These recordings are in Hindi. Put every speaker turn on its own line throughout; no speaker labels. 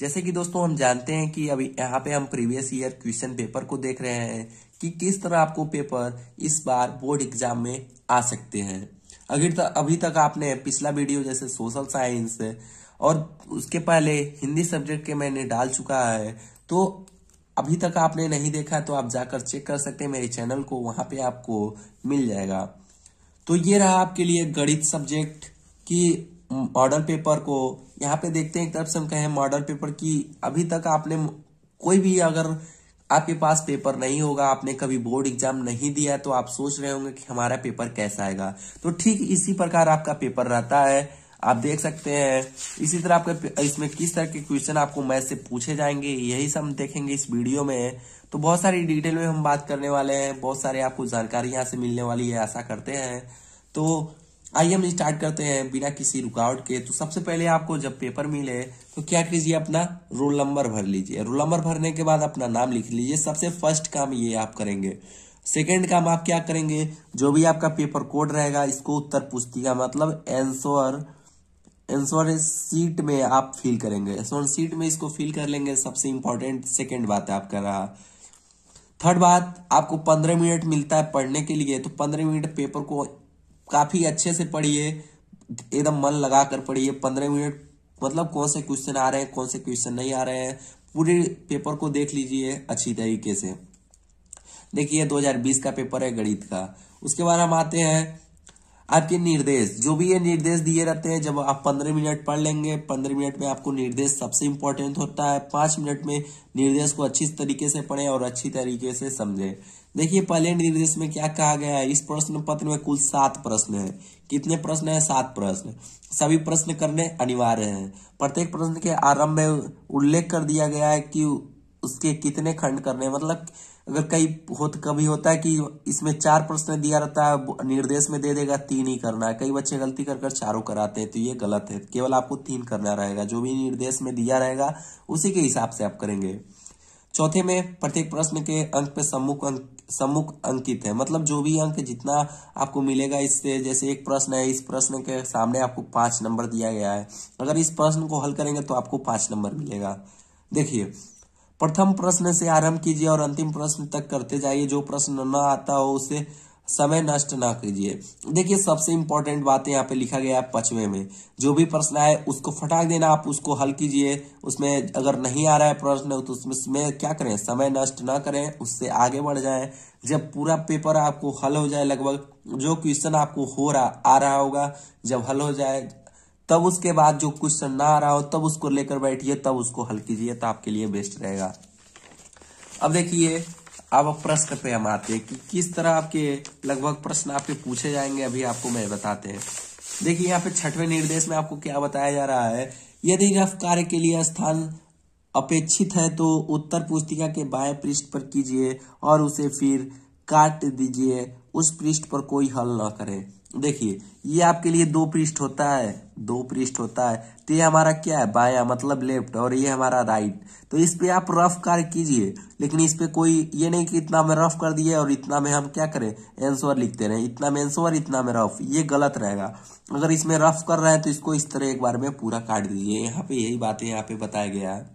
जैसे कि दोस्तों हम जानते हैं कि अभी यहाँ पे हम प्रीवियस ईयर क्वेश्चन पेपर को देख रहे हैं कि किस तरह आपको पेपर इस बार बोर्ड एग्जाम में आ सकते हैं अगर तक अभी तक आपने पिछला वीडियो जैसे सोशल साइंस और उसके पहले हिंदी सब्जेक्ट के मैंने डाल चुका है तो अभी तक आपने नहीं देखा तो आप जाकर चेक कर सकते हैं मेरे चैनल को वहां पे आपको मिल जाएगा तो ये रहा आपके लिए गणित सब्जेक्ट की मॉडल पेपर को यहाँ पे देखते हैं एक तरफ से हम कहें मॉडल पेपर की अभी तक आपने कोई भी अगर आपके पास पेपर नहीं होगा आपने कभी बोर्ड एग्जाम नहीं दिया तो आप सोच रहे होंगे कि हमारा पेपर कैसा आएगा तो ठीक इसी प्रकार आपका पेपर रहता है आप देख सकते हैं इसी तरह आपका इसमें किस तरह के क्वेश्चन आपको मैथ से पूछे जाएंगे यही सब देखेंगे इस वीडियो में तो बहुत सारी डिटेल में हम बात करने वाले हैं बहुत सारे आपको जानकारी यहाँ से मिलने वाली है ऐसा करते हैं तो आइए हम स्टार्ट करते हैं बिना किसी रुकावट के तो सबसे पहले आपको जब पेपर मिले तो क्या कीजिए अपना रोल नंबर भर लीजिए रोल नंबर भरने के बाद अपना नाम लिख लीजिए सबसे फर्स्ट काम ये आप करेंगे सेकेंड काम आप क्या करेंगे जो भी आपका पेपर कोड रहेगा इसको उत्तर पुस्तिका मतलब एंसोर एंसोर सीट में आप फिल करेंगे एंसोर सीट में इसको फिल कर लेंगे सबसे इंपॉर्टेंट सेकेंड बात है आपका रहा थर्ड बात आपको पंद्रह मिनट मिलता है पढ़ने के लिए तो पंद्रह मिनट पेपर को काफ़ी अच्छे से पढ़िए एकदम मन लगा कर पढ़िए पंद्रह मिनट मतलब कौन से क्वेश्चन आ रहे हैं कौन से क्वेश्चन नहीं आ रहे हैं पूरे पेपर को देख लीजिए अच्छी तरीके से देखिए 2020 का पेपर है गणित का उसके बाद हम आते हैं आपके निर्देश जो भी ये निर्देश दिए रहते हैं जब आप पंद्रह मिनट पढ़ लेंगे पंद्रह मिनट में आपको निर्देश सबसे इम्पोर्टेंट होता है पांच मिनट में निर्देश को अच्छी तरीके से पढ़े और अच्छी तरीके से समझे देखिए पहले निर्देश में क्या कहा गया है इस प्रश्न पत्र में कुल सात प्रश्न है कितने प्रश्न है सात प्रश्न सभी प्रश्न करने अनिवार्य हैं प्रत्येक प्रश्न के आरंभ में उल्लेख कर दिया गया है कि उसके कितने खंड करने मतलब अगर कई हो कभी होता है कि इसमें चार प्रश्न दिया रहता है निर्देश में दे देगा तीन ही करना है कई बच्चे गलती कर कर चारों कराते हैं तो ये गलत है केवल आपको तीन करना रहेगा जो भी निर्देश में दिया रहेगा उसी के हिसाब से आप करेंगे चौथे में प्रत्येक प्रश्न के अंक पे सम्मुख अंक सम्मुख अंकित है मतलब जो भी अंक जितना आपको मिलेगा इससे जैसे एक प्रश्न है इस प्रश्न के सामने आपको पांच नंबर दिया गया है अगर इस प्रश्न को हल करेंगे तो आपको पांच नंबर मिलेगा देखिए प्रथम प्रश्न से आरंभ कीजिए और अंतिम प्रश्न तक करते जाइए जो प्रश्न न आता हो उसे समय नष्ट ना कीजिए देखिए सबसे इंपॉर्टेंट बातें यहाँ पे लिखा गया है पचवे में जो भी प्रश्न आए उसको फटाक देना आप उसको हल कीजिए उसमें अगर नहीं आ रहा है प्रश्न तो उसमें क्या करें समय नष्ट ना करें उससे आगे बढ़ जाएं जब पूरा पेपर आपको हल हो जाए लगभग जो क्वेश्चन आपको हो रहा आ रहा होगा जब हल हो जाए तब उसके बाद जो क्वेश्चन ना आ रहा हो तब उसको लेकर बैठिए तब उसको हल कीजिए तो आपके लिए बेस्ट रहेगा अब देखिए अब प्रश्न पे हम आते हैं कि किस तरह आपके लगभग प्रश्न आपके पूछे जाएंगे अभी आपको मैं बताते हैं देखिए यहाँ पे छठवें निर्देश में आपको क्या बताया जा रहा है यदि रफ कार्य के लिए स्थान अपेक्षित है तो उत्तर पुस्तिका के बाएं पृष्ठ पर कीजिए और उसे फिर काट दीजिए उस पृष्ठ पर कोई हल न करें देखिए ये आपके लिए दो पृष्ठ होता है दो पृष्ठ होता है तो ये हमारा क्या है बाया मतलब लेफ्ट और ये हमारा राइट तो इस पे आप रफ कार्य कीजिए लेकिन इस पे कोई ये नहीं कि इतना में रफ कर दिए और इतना में हम क्या करें एंसर लिखते रहे इतना में एंसर इतना में रफ ये गलत रहेगा अगर इसमें रफ कर रहा है तो इसको इस तरह एक बार में पूरा काट दीजिए यहाँ पे यही बात यहाँ पे बताया गया है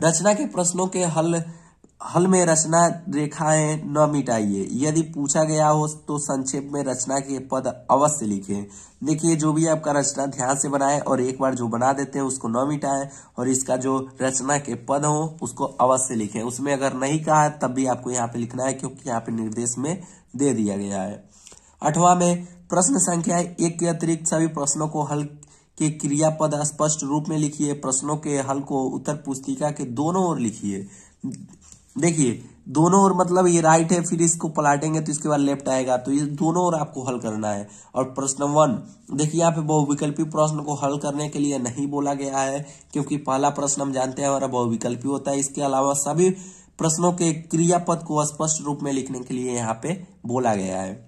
रचना के प्रश्नों के हल हल में रचना रेखाएं न मिटाइए यदि पूछा गया हो तो संक्षेप में रचना के पद अवश्य लिखें देखिए जो भी आपका रचना ध्यान से बनाए और एक बार जो बना देते हैं उसको न मिटाएं और इसका जो रचना के पद हो उसको अवश्य लिखें उसमें अगर नहीं कहा है तब भी आपको यहाँ पे लिखना है क्योंकि यहाँ पे निर्देश में दे दिया गया है अठवा में प्रश्न संख्या एक के अतिरिक्त सभी प्रश्नों को हल के क्रिया पद स्पष्ट रूप में लिखिए प्रश्नों के हल को उत्तर पुस्तिका के दोनों ओर लिखिए देखिए दोनों और मतलब ये राइट है फिर इसको पलाटेंगे तो इसके बाद लेफ्ट आएगा तो ये दोनों और आपको हल करना है और प्रश्न वन देखिए यहाँ पे बहुविकल्पी प्रश्न को हल करने के लिए नहीं बोला गया है क्योंकि पहला प्रश्न हम जानते हैं हमारा बहुविकल्पी होता है इसके अलावा सभी प्रश्नों के क्रियापद को स्पष्ट रूप में लिखने के लिए यहाँ पे बोला गया है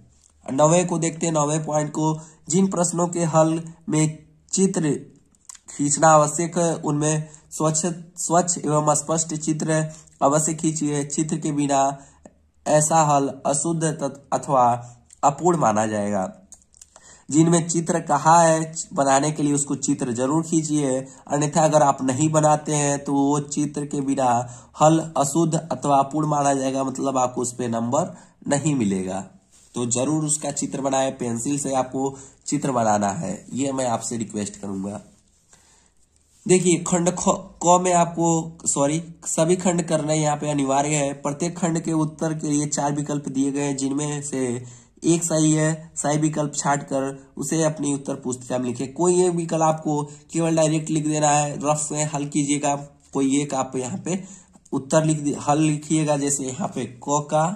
नवे को देखते हैं नवे पॉइंट को जिन प्रश्नों के हल में चित्र खींचना आवश्यक है उनमें स्वच्छ स्वच्छ एवं स्पष्ट चित्र अवश्य खींचिए चित्र के बिना ऐसा हल अशुद्ध अथवा अपूर्ण माना जाएगा जिनमें चित्र कहा है बनाने के लिए उसको चित्र जरूर खींचिए अन्यथा अगर आप नहीं बनाते हैं तो वो चित्र के बिना हल अशुद्ध अथवा अपूर्ण माना जाएगा मतलब आपको उस पर नंबर नहीं मिलेगा तो जरूर उसका चित्र बनाए पेंसिल से आपको चित्र बनाना है ये मैं आपसे रिक्वेस्ट करूंगा देखिए खंड क में आपको सॉरी सभी खंड करना यहाँ पे अनिवार्य है प्रत्येक खंड के उत्तर के लिए चार विकल्प दिए गए हैं जिनमें से एक सही है सही विकल्प छाट कर उसे अपनी उत्तर पुस्तिका में लिखे कोई एक विकल्प आपको केवल डायरेक्ट लिख देना है रफ में हल कीजिएगा कोई एक आप यहाँ पे उत्तर लिख हल लिखिएगा जैसे यहाँ पे क का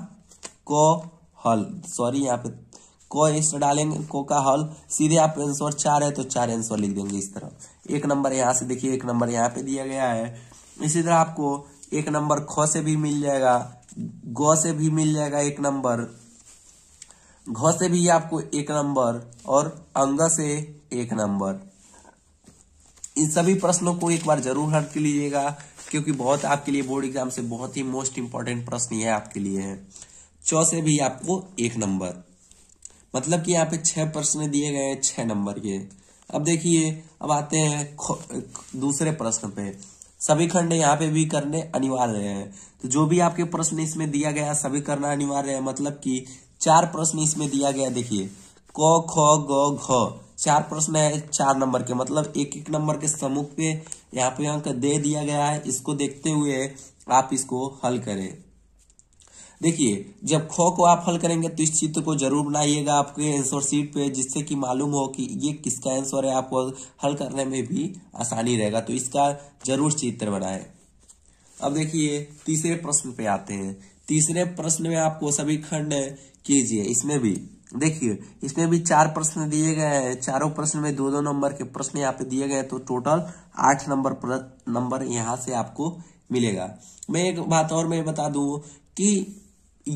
क हल सॉरी यहाँ पे को इस डालेंगे को का हॉल सीधे आप आंसर चार है तो चार आंसर लिख देंगे इस तरह एक नंबर यहाँ से देखिए एक नंबर यहाँ पे दिया गया है इसी तरह आपको एक नंबर ख से भी मिल जाएगा ग से भी मिल जाएगा एक नंबर घ से भी आपको एक नंबर और अंग से एक नंबर इन सभी प्रश्नों को एक बार जरूर हट के लीजिएगा क्योंकि बहुत आपके लिए बोर्ड एग्जाम से बहुत ही मोस्ट इंपॉर्टेंट प्रश्न ये आपके लिए है चौ से भी आपको एक नंबर मतलब कि यहाँ पे छह प्रश्न दिए गए हैं छह नंबर के अब देखिए अब आते हैं दूसरे प्रश्न पे सभी खंड यहाँ पे भी करने अनिवार्य है तो जो भी आपके प्रश्न इसमें दिया गया सभी करना अनिवार्य है मतलब कि चार प्रश्न इसमें दिया गया देखिए क ख ग घ चार प्रश्न है चार नंबर के मतलब एक एक नंबर के समूह पे यहाँ पे अंक दे दिया गया है इसको देखते हुए आप इसको हल करें देखिए जब खो को आप हल करेंगे तो इस चित्र को जरूर बनाइएगा आपके आंसर शीट पे जिससे कि मालूम हो कि ये किसका आंसर है आपको हल करने में भी आसानी रहेगा तो इसका जरूर चित्र बनाए अब देखिए तीसरे प्रश्न पे आते हैं तीसरे प्रश्न में आपको सभी खंड कीजिए इसमें भी देखिए इसमें भी चार प्रश्न दिए गए हैं चारों प्रश्न में दो दो नंबर के प्रश्न यहाँ पे दिए गए तो टोटल आठ नंबर नंबर यहाँ से आपको मिलेगा मैं एक बात और मैं बता दू कि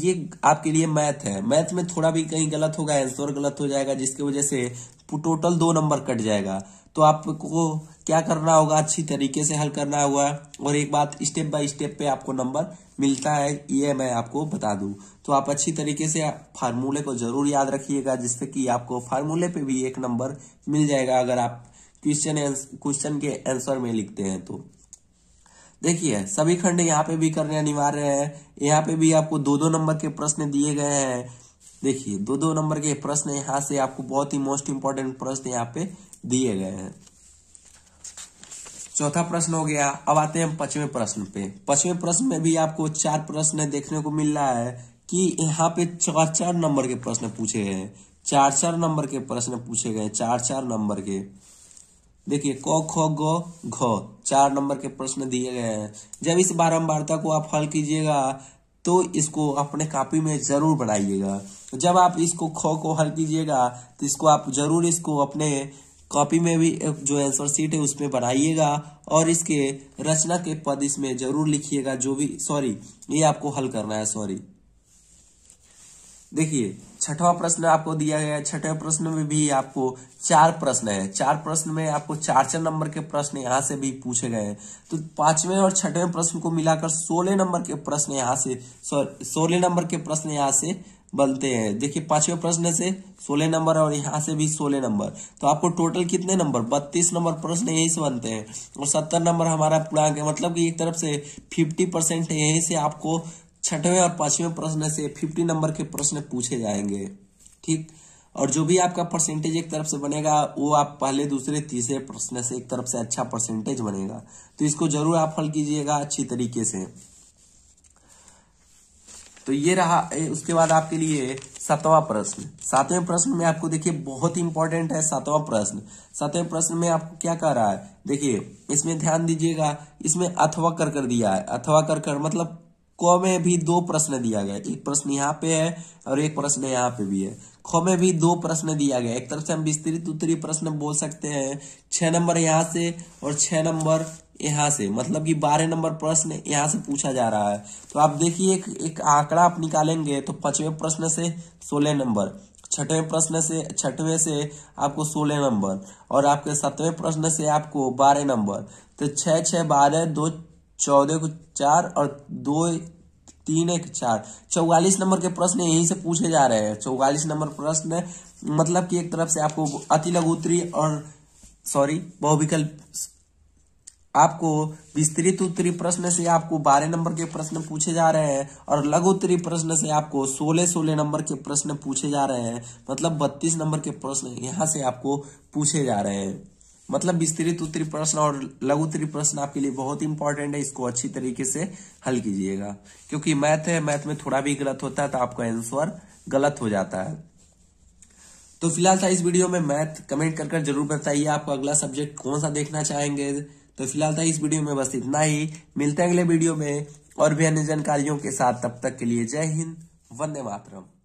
ये आपके लिए मैथ है मैथ में थोड़ा भी कहीं गलत होगा आंसर गलत हो जाएगा जिसकी वजह से टोटल दो नंबर कट जाएगा तो आपको क्या करना होगा अच्छी तरीके से हल करना होगा और एक बात स्टेप बाय स्टेप पे आपको नंबर मिलता है ये मैं आपको बता दूं तो आप अच्छी तरीके से फार्मूले को जरूर याद रखिएगा जिससे कि आपको फार्मूले पे भी एक नंबर मिल जाएगा अगर आप क्वेश्चन क्वेश्चन के आंसर में लिखते हैं तो देखिए सभी खंड यहाँ पे भी करने अनिवार्य है यहाँ पे भी आपको दो दो नंबर के प्रश्न दिए गए हैं देखिए दो दो नंबर के प्रश्न यहाँ से आपको बहुत ही मोस्ट इंपॉर्टेंट प्रश्न यहाँ पे दिए गए हैं चौथा प्रश्न हो गया अब आते हैं पचवे प्रश्न पे पचवे प्रश्न में भी आपको चार प्रश्न देखने को मिल रहा है कि यहाँ पे चार चार नंबर के प्रश्न पूछे गए हैं चार चार नंबर के प्रश्न पूछे गए चार चार नंबर के देखिए क ख ग घ चार नंबर के प्रश्न दिए गए हैं जब इस बारंबारता को आप हल कीजिएगा तो इसको अपने कॉपी में जरूर बनाइएगा जब आप इसको ख को हल कीजिएगा तो इसको आप जरूर इसको अपने कॉपी में भी जो आंसर सीट है उसमें बढ़ाइएगा और इसके रचना के पद इसमें जरूर लिखिएगा जो भी सॉरी ये आपको हल करना है सॉरी देखिए छठवा प्रश्न आपको दिया गया है छठे प्रश्न में भी आपको चार प्रश्न है चार प्रश्न में आपको चार चार नंबर के प्रश्न यहाँ से भी पूछे गए हैं तो पांचवें और छठवें प्रश्न को मिलाकर सोलह नंबर के प्रश्न यहाँ से सॉरी सोलह नंबर के प्रश्न यहाँ से बनते हैं देखिए पांचवें प्रश्न से सोलह नंबर और यहाँ से भी सोलह नंबर तो आपको टोटल कितने नंबर बत्तीस नंबर प्रश्न यहीं से बनते हैं और सत्तर नंबर हमारा पूरा मतलब कि एक तरफ से फिफ्टी परसेंट यहीं से आपको छठवें और पांचवें प्रश्न से फिफ्टी नंबर के प्रश्न पूछे जाएंगे ठीक और जो भी आपका परसेंटेज एक तरफ से बनेगा वो आप पहले दूसरे तीसरे प्रश्न से एक तरफ से अच्छा परसेंटेज बनेगा तो इसको जरूर आप हल कीजिएगा अच्छी तरीके से तो ये रहा उसके बाद आपके लिए सातवां प्रश्न सातवें प्रश्न में आपको देखिए बहुत इंपॉर्टेंट है सातवां प्रश्न सातवें प्रश्न में आपको क्या कह रहा है देखिए इसमें ध्यान दीजिएगा इसमें अथवा कर कर दिया है अथवा कर कर मतलब को में भी दो प्रश्न दिया गया एक प्रश्न यहाँ पे है और एक प्रश्न यहाँ पे भी है खो में भी दो प्रश्न दिया गया एक तरफ से हम विस्तृत उत्तरी प्रश्न बोल सकते हैं छह नंबर यहाँ से और छह नंबर यहाँ से मतलब कि बारह नंबर प्रश्न यहाँ से पूछा जा रहा है तो आप देखिए एक, एक आंकड़ा आप निकालेंगे तो पचवे प्रश्न से सोलह नंबर छठवें प्रश्न से छठवें से आपको सोलह नंबर और आपके सातवें प्रश्न से आपको बारह नंबर तो छह छह बारह दो चौदह को चार और दो तीन एक चार चौवालीस नंबर के प्रश्न यहीं से पूछे जा रहे हैं चौवालीस नंबर प्रश्न मतलब कि एक तरफ से आपको अति लघुत्री और सॉरी बहुविकल्प आपको विस्तृत उत्तरी प्रश्न से आपको बारह नंबर के प्रश्न पूछे जा रहे हैं और लघु उत्तरी प्रश्न से आपको सोलह सोलह नंबर के प्रश्न पूछे जा रहे हैं मतलब बत्तीस नंबर के प्रश्न यहाँ से आपको पूछे जा रहे हैं मतलब विस्तृत उत्तरी प्रश्न और लघु उत्तरी प्रश्न आपके लिए बहुत इंपॉर्टेंट है इसको अच्छी तरीके से हल कीजिएगा क्योंकि मैथ है मैथ में थोड़ा भी गलत होता है तो आपका आंसर गलत हो जाता है तो फिलहाल था इस वीडियो में मैथ कमेंट कर कर जरूर बताइए आपको अगला सब्जेक्ट कौन सा देखना चाहेंगे तो फिलहाल था इस वीडियो में बस इतना ही मिलते हैं अगले वीडियो में और भी अन्य जानकारियों के साथ तब तक के लिए जय हिंद वंदे मातरम